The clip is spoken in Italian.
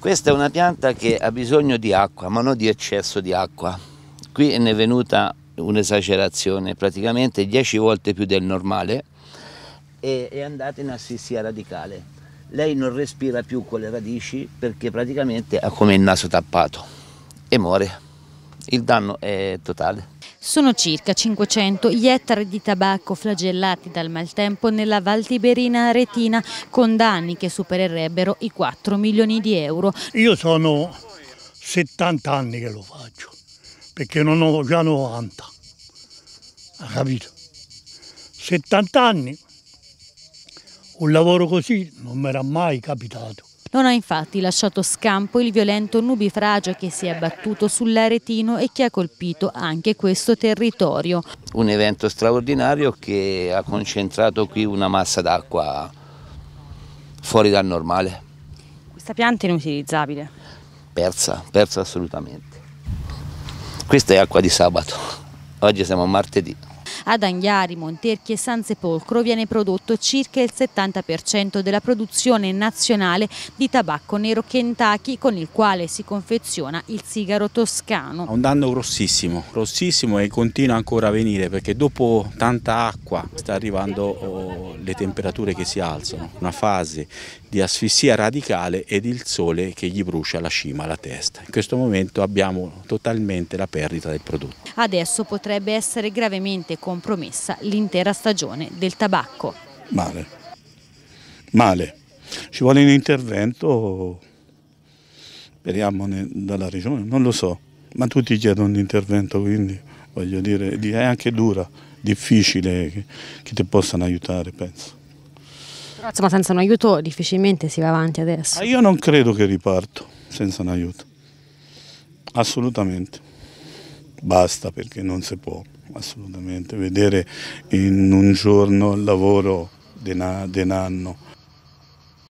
Questa è una pianta che ha bisogno di acqua, ma non di eccesso di acqua. Qui ne è venuta un'esagerazione, praticamente 10 volte più del normale e è andata in assistia radicale. Lei non respira più con le radici perché praticamente ha come il naso tappato e muore il danno è totale. Sono circa 500 gli ettari di tabacco flagellati dal maltempo nella Val Tiberina Aretina con danni che supererebbero i 4 milioni di euro. Io sono 70 anni che lo faccio, perché non ho già 90, ha capito? 70 anni, un lavoro così non mi era mai capitato. Non ha infatti lasciato scampo il violento nubifragio che si è abbattuto sull'Aretino e che ha colpito anche questo territorio. Un evento straordinario che ha concentrato qui una massa d'acqua fuori dal normale. Questa pianta è inutilizzabile? Persa, persa assolutamente. Questa è acqua di sabato, oggi siamo martedì. Ad Anghiari, Monterchi e Sansepolcro viene prodotto circa il 70% della produzione nazionale di tabacco nero Kentucky con il quale si confeziona il sigaro toscano. Ha un danno grossissimo, grossissimo e continua ancora a venire perché dopo tanta acqua sta arrivando oh, le temperature che si alzano, una fase di asfissia radicale ed il sole che gli brucia la cima, la testa. In questo momento abbiamo totalmente la perdita del prodotto. Adesso potrebbe essere gravemente compromessa l'intera stagione del tabacco. Male, male. Ci vuole un intervento, speriamo, dalla regione, non lo so, ma tutti chiedono un intervento, quindi voglio dire, è anche dura difficile che, che ti possano aiutare, penso. Però insomma senza un aiuto difficilmente si va avanti adesso. Ah, io non credo che riparto senza un aiuto, assolutamente. Basta perché non si può, assolutamente. Vedere in un giorno il lavoro di un anno